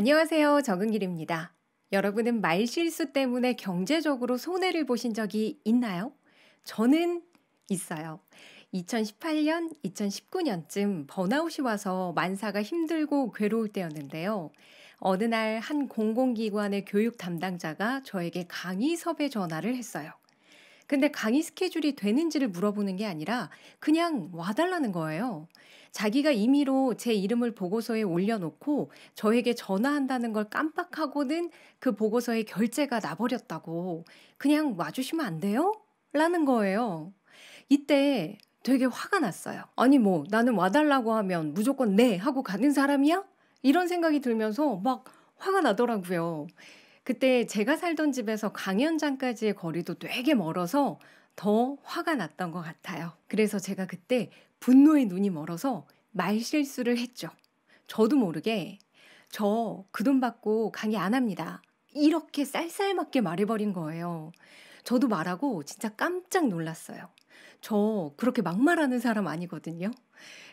안녕하세요. 정은길입니다. 여러분은 말실수 때문에 경제적으로 손해를 보신 적이 있나요? 저는 있어요. 2018년, 2019년쯤 번아웃이 와서 만사가 힘들고 괴로울 때였는데요. 어느 날 한 공공기관의 교육 담당자가 저에게 강의 섭외 전화를 했어요. 근데 강의 스케줄이 되는지를 물어보는 게 아니라 그냥 와달라는 거예요. 자기가 임의로 제 이름을 보고서에 올려놓고 저에게 전화한다는 걸 깜빡하고는 그 보고서에 결제가 나버렸다고 그냥 와주시면 안 돼요? 라는 거예요. 이때 되게 화가 났어요. 아니, 뭐, 나는 와달라고 하면 무조건 네! 하고 가는 사람이야? 이런 생각이 들면서 막 화가 나더라고요. 그때 제가 살던 집에서 강연장까지의 거리도 되게 멀어서 더 화가 났던 것 같아요. 그래서 제가 그때 분노의 눈이 멀어서 말실수를 했죠. 저도 모르게 저 그 돈 받고 강의 안 합니다. 이렇게 쌀쌀맞게 말해버린 거예요. 저도 말하고 진짜 깜짝 놀랐어요. 저 그렇게 막말하는 사람 아니거든요.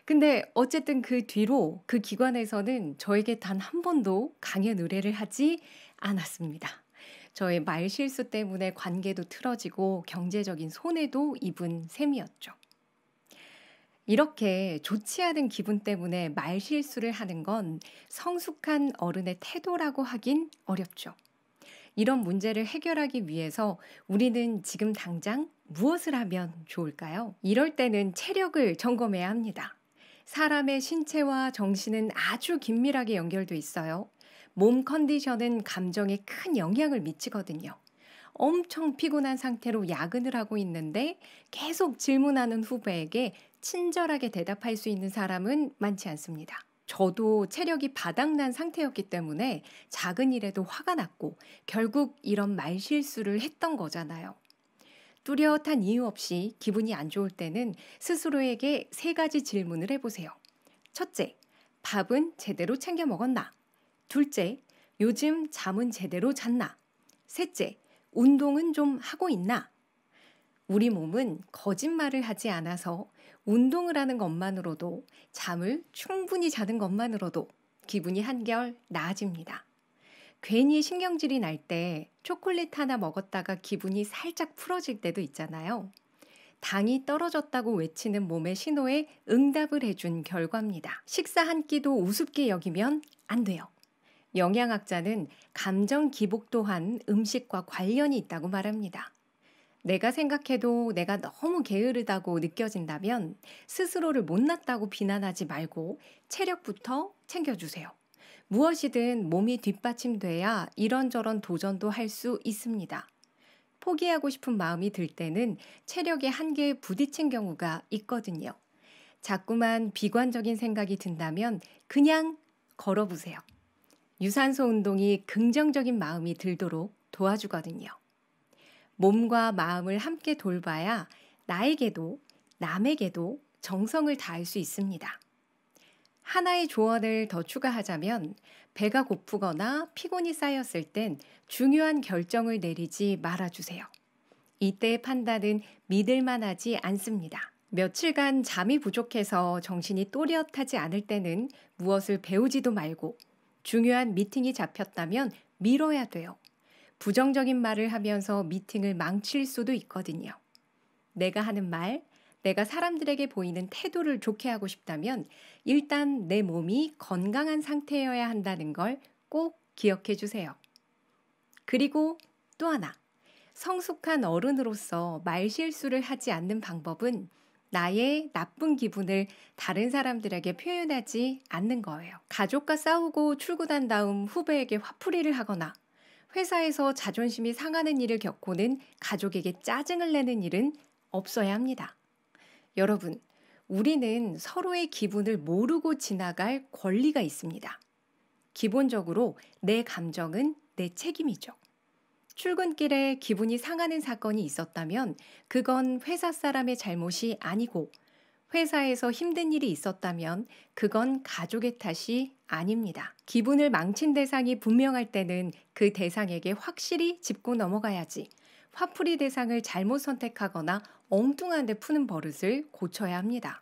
근데 어쨌든 그 뒤로 그 기관에서는 저에게 단 한 번도 강연 의뢰를 하지 않았습니다. 저의 말 실수 때문에 관계도 틀어지고 경제적인 손해도 입은 셈이었죠. 이렇게 좋지 않은 기분 때문에 말 실수를 하는 건 성숙한 어른의 태도라고 하긴 어렵죠. 이런 문제를 해결하기 위해서 우리는 지금 당장 무엇을 하면 좋을까요? 이럴 때는 체력을 점검해야 합니다. 사람의 신체와 정신은 아주 긴밀하게 연결돼 있어요. 몸 컨디션은 감정에 큰 영향을 미치거든요. 엄청 피곤한 상태로 야근을 하고 있는데 계속 질문하는 후배에게 친절하게 대답할 수 있는 사람은 많지 않습니다. 저도 체력이 바닥난 상태였기 때문에 작은 일에도 화가 났고 결국 이런 말 실수를 했던 거잖아요. 뚜렷한 이유 없이 기분이 안 좋을 때는 스스로에게 세 가지 질문을 해보세요. 첫째, 밥은 제대로 챙겨 먹었나? 둘째, 요즘 잠은 제대로 잤나? 셋째, 운동은 좀 하고 있나? 우리 몸은 거짓말을 하지 않아서 운동을 하는 것만으로도 잠을 충분히 자는 것만으로도 기분이 한결 나아집니다. 괜히 신경질이 날 때 초콜릿 하나 먹었다가 기분이 살짝 풀어질 때도 있잖아요. 당이 떨어졌다고 외치는 몸의 신호에 응답을 해준 결과입니다. 식사 한 끼도 우습게 여기면 안 돼요. 영양학자는 감정 기복 또한 음식과 관련이 있다고 말합니다. 내가 생각해도 내가 너무 게으르다고 느껴진다면 스스로를 못났다고 비난하지 말고 체력부터 챙겨주세요. 무엇이든 몸이 뒷받침돼야 이런저런 도전도 할 수 있습니다. 포기하고 싶은 마음이 들 때는 체력의 한계에 부딪힌 경우가 있거든요. 자꾸만 비관적인 생각이 든다면 그냥 걸어보세요. 유산소 운동이 긍정적인 마음이 들도록 도와주거든요. 몸과 마음을 함께 돌봐야 나에게도 남에게도 정성을 다할 수 있습니다. 하나의 조언을 더 추가하자면 배가 고프거나 피곤이 쌓였을 땐 중요한 결정을 내리지 말아주세요. 이때의 판단은 믿을만 하지 않습니다. 며칠간 잠이 부족해서 정신이 또렷하지 않을 때는 무엇을 배우지도 말고 중요한 미팅이 잡혔다면 미뤄야 돼요. 부정적인 말을 하면서 미팅을 망칠 수도 있거든요. 내가 하는 말, 내가 사람들에게 보이는 태도를 좋게 하고 싶다면 일단 내 몸이 건강한 상태여야 한다는 걸 꼭 기억해 주세요. 그리고 또 하나, 성숙한 어른으로서 말실수를 하지 않는 방법은 나의 나쁜 기분을 다른 사람들에게 표현하지 않는 거예요. 가족과 싸우고 출근한 다음 후배에게 화풀이를 하거나 회사에서 자존심이 상하는 일을 겪고는 가족에게 짜증을 내는 일은 없어야 합니다. 여러분, 우리는 서로의 기분을 모르고 지나갈 권리가 있습니다. 기본적으로 내 감정은 내 책임이죠. 출근길에 기분이 상하는 사건이 있었다면 그건 회사 사람의 잘못이 아니고 회사에서 힘든 일이 있었다면 그건 가족의 탓이 아닙니다. 기분을 망친 대상이 분명할 때는 그 대상에게 확실히 짚고 넘어가야지 화풀이 대상을 잘못 선택하거나 엉뚱한 데 푸는 버릇을 고쳐야 합니다.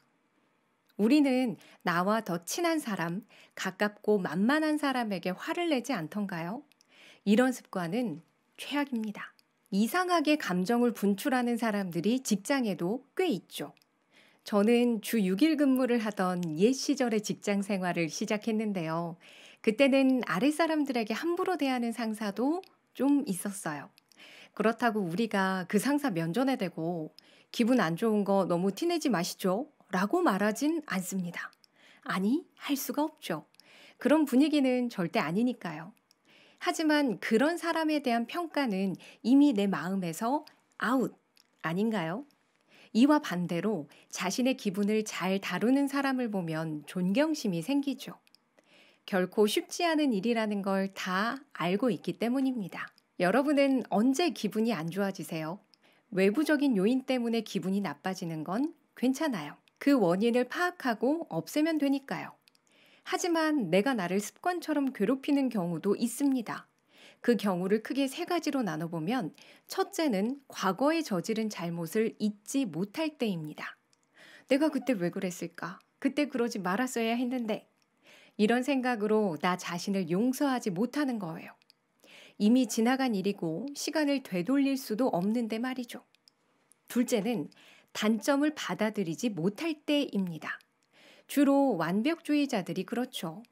우리는 나와 더 친한 사람, 가깝고 만만한 사람에게 화를 내지 않던가요? 이런 습관은 최악입니다. 이상하게 감정을 분출하는 사람들이 직장에도 꽤 있죠. 저는 주 6일 근무를 하던 옛 시절의 직장 생활을 시작했는데요. 그때는 아랫사람들에게 함부로 대하는 상사도 좀 있었어요. 그렇다고 우리가 그 상사 면전에 대고 기분 안 좋은 거 너무 티내지 마시죠? 라고 말하진 않습니다. 아니, 할 수가 없죠. 그런 분위기는 절대 아니니까요. 하지만 그런 사람에 대한 평가는 이미 내 마음에서 아웃 아닌가요? 이와 반대로 자신의 기분을 잘 다루는 사람을 보면 존경심이 생기죠. 결코 쉽지 않은 일이라는 걸 다 알고 있기 때문입니다. 여러분은 언제 기분이 안 좋아지세요? 외부적인 요인 때문에 기분이 나빠지는 건 괜찮아요. 그 원인을 파악하고 없애면 되니까요. 하지만 내가 나를 습관처럼 괴롭히는 경우도 있습니다. 그 경우를 크게 세 가지로 나눠보면 첫째는 과거에 저지른 잘못을 잊지 못할 때입니다. 내가 그때 왜 그랬을까? 그때 그러지 말았어야 했는데. 이런 생각으로 나 자신을 용서하지 못하는 거예요. 이미 지나간 일이고 시간을 되돌릴 수도 없는데 말이죠. 둘째는 단점을 받아들이지 못할 때입니다. 주로 완벽주의자들이 그렇죠.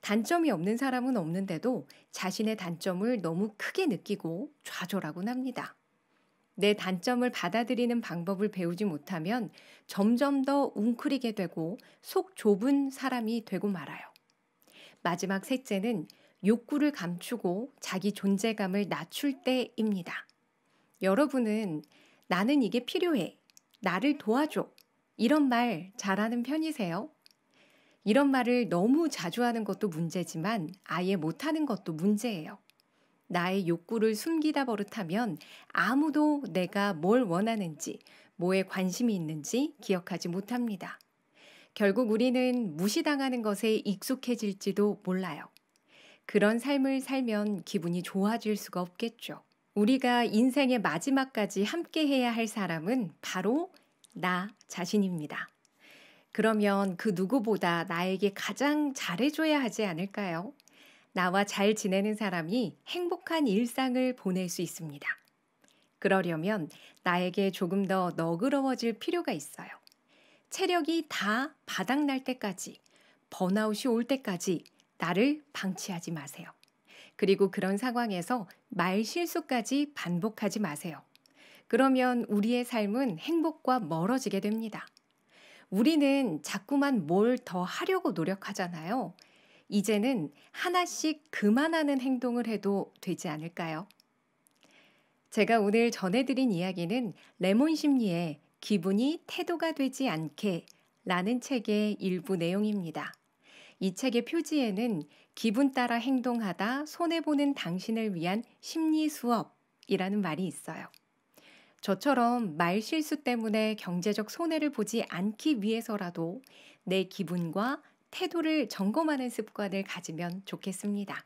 단점이 없는 사람은 없는데도 자신의 단점을 너무 크게 느끼고 좌절하곤 합니다. 내 단점을 받아들이는 방법을 배우지 못하면 점점 더 웅크리게 되고 속 좁은 사람이 되고 말아요. 마지막 셋째는 욕구를 감추고 자기 존재감을 낮출 때입니다. 여러분은 나는 이게 필요해. 나를 도와줘. 이런 말 잘하는 편이세요? 이런 말을 너무 자주 하는 것도 문제지만 아예 못하는 것도 문제예요. 나의 욕구를 숨기다 버릇하면 아무도 내가 뭘 원하는지, 뭐에 관심이 있는지 기억하지 못합니다. 결국 우리는 무시당하는 것에 익숙해질지도 몰라요. 그런 삶을 살면 기분이 좋아질 수가 없겠죠. 우리가 인생의 마지막까지 함께 해야 할 사람은 바로 나 자신입니다. 그러면 그 누구보다 나에게 가장 잘해줘야 하지 않을까요? 나와 잘 지내는 사람이 행복한 일상을 보낼 수 있습니다. 그러려면 나에게 조금 더 너그러워질 필요가 있어요. 체력이 다 바닥날 때까지, 번아웃이 올 때까지 나를 방치하지 마세요. 그리고 그런 상황에서 말 실수까지 반복하지 마세요. 그러면 우리의 삶은 행복과 멀어지게 됩니다. 우리는 자꾸만 뭘 더 하려고 노력하잖아요. 이제는 하나씩 그만하는 행동을 해도 되지 않을까요? 제가 오늘 전해드린 이야기는 레몬 심리의 기분이 태도가 되지 않게 라는 책의 일부 내용입니다. 이 책의 표지에는 기분 따라 행동하다 손해보는 당신을 위한 심리 수업이라는 말이 있어요. 저처럼 말 실수 때문에 경제적 손해를 보지 않기 위해서라도 내 기분과 태도를 점검하는 습관을 가지면 좋겠습니다.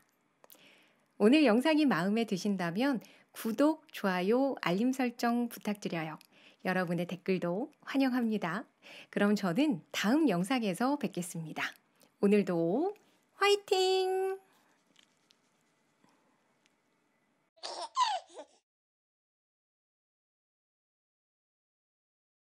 오늘 영상이 마음에 드신다면 구독, 좋아요, 알림 설정 부탁드려요. 여러분의 댓글도 환영합니다. 그럼 저는 다음 영상에서 뵙겠습니다. 오늘도 화이팅!